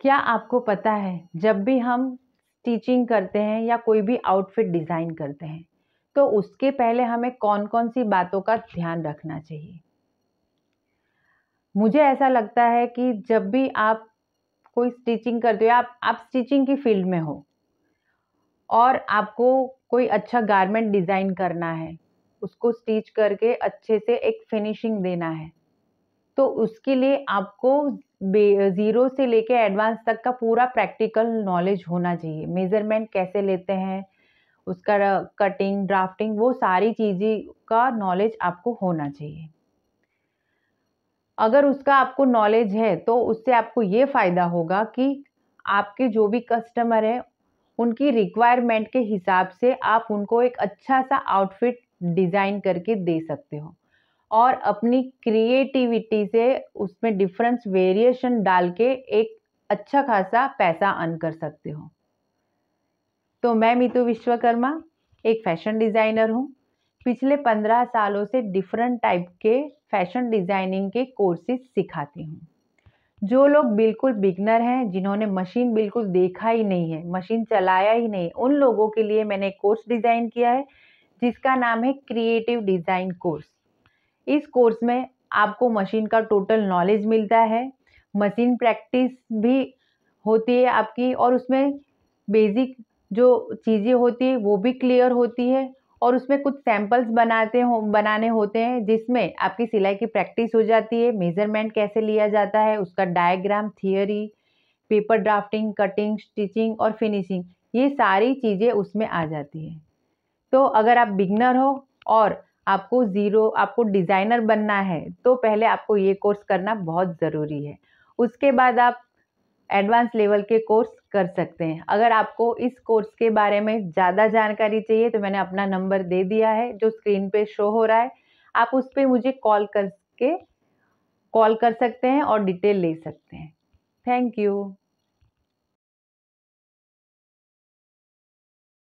क्या आपको पता है जब भी हम स्टिचिंग करते हैं या कोई भी आउटफिट डिज़ाइन करते हैं तो उसके पहले हमें कौन कौन सी बातों का ध्यान रखना चाहिए मुझे ऐसा लगता है कि जब भी आप कोई स्टिचिंग करते हो आप आप स्टिचिंग की फील्ड में हो और आपको कोई अच्छा गारमेंट डिज़ाइन करना है उसको स्टिच करके अच्छे से एक फिनिशिंग देना है तो उसके लिए आपको ज़ीरो से लेके एडवांस तक का पूरा प्रैक्टिकल नॉलेज होना चाहिए मेज़रमेंट कैसे लेते हैं उसका कटिंग ड्राफ्टिंग वो सारी चीज़ें का नॉलेज आपको होना चाहिए अगर उसका आपको नॉलेज है तो उससे आपको ये फ़ायदा होगा कि आपके जो भी कस्टमर हैं उनकी रिक्वायरमेंट के हिसाब से आप उनको एक अच्छा सा आउटफिट डिज़ाइन करके दे सकते हो और अपनी क्रिएटिविटी से उसमें डिफरेंस वेरिएशन डाल के एक अच्छा खासा पैसा अर्न कर सकते हो तो मैं मितु विश्वकर्मा एक फैशन डिज़ाइनर हूँ पिछले पंद्रह सालों से डिफरेंट टाइप के फैशन डिज़ाइनिंग के कोर्सेज सिखाती हूँ जो लोग बिल्कुल बिगनर हैं जिन्होंने मशीन बिल्कुल देखा ही नहीं है मशीन चलाया ही नहीं उन लोगों के लिए मैंने कोर्स डिज़ाइन किया है जिसका नाम है क्रिएटिव डिज़ाइन कोर्स इस कोर्स में आपको मशीन का टोटल नॉलेज मिलता है मशीन प्रैक्टिस भी होती है आपकी और उसमें बेसिक जो चीज़ें होती है वो भी क्लियर होती है और उसमें कुछ सैम्पल्स बनाते हो बनाने होते हैं जिसमें आपकी सिलाई की प्रैक्टिस हो जाती है मेज़रमेंट कैसे लिया जाता है उसका diagram theory paper drafting cutting stitching और फिनिशिंग ये सारी चीज़ें उसमें आ जाती है तो अगर आप बिगनर हो और आपको ज़ीरो आपको डिज़ाइनर बनना है तो पहले आपको ये कोर्स करना बहुत ज़रूरी है उसके बाद आप एडवांस लेवल के कोर्स कर सकते हैं अगर आपको इस कोर्स के बारे में ज़्यादा जानकारी चाहिए तो मैंने अपना नंबर दे दिया है जो स्क्रीन पे शो हो रहा है आप उस पर मुझे कॉल करके कॉल कर सकते हैं और डिटेल ले सकते हैं थैंक यू